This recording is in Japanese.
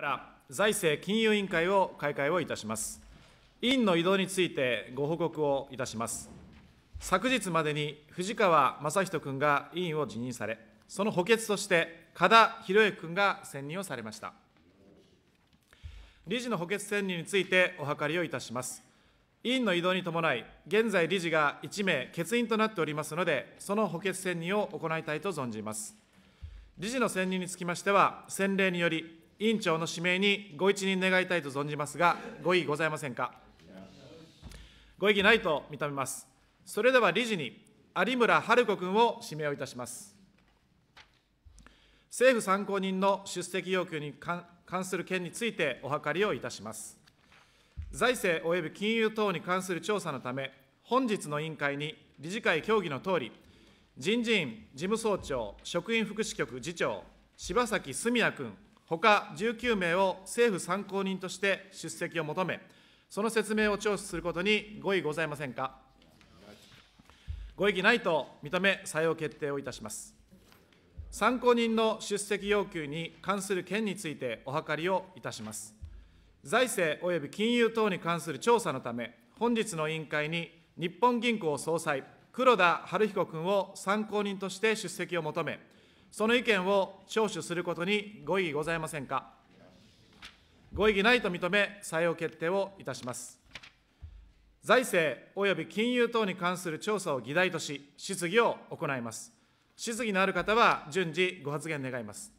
から財政金融委員会を開会をいたします。委員の移動についてご報告をいたします。昨日までに藤川正人君が委員を辞任され、その補欠として加田博之君が選任をされました。理事の補欠選任についてお諮りをいたします。委員の移動に伴い、現在理事が1名欠員となっておりますので、その補欠選任を行いたいと存じます。理事の選任につきましては、先例により、委員長の指名にご一任願いたいと存じますが、ご異議ございませんか。ご異議ないと認めます。それでは理事に、有村春子君を指名をいたします。政府参考人の出席要求に関する件についてお諮りをいたします。財政及び金融等に関する調査のため、本日の委員会に理事会協議のとおり、人事院事務総長、職員福祉局次長、柴崎純也君ほか19名を政府参考人として出席を求め、その説明を聴取することにご異ございませんか。ご異議ないと認め、採用決定をいたします。参考人の出席要求に関する件についてお諮りをいたします。財政及び金融等に関する調査のため、本日の委員会に日本銀行総裁、黒田晴彦君を参考人として出席を求め、その意見を聴取することにご異議ございませんか。ご異議ないと認め、採用決定をいたします。財政及び金融等に関する調査を議題とし、質疑を行います。質疑のある方は順次ご発言願います。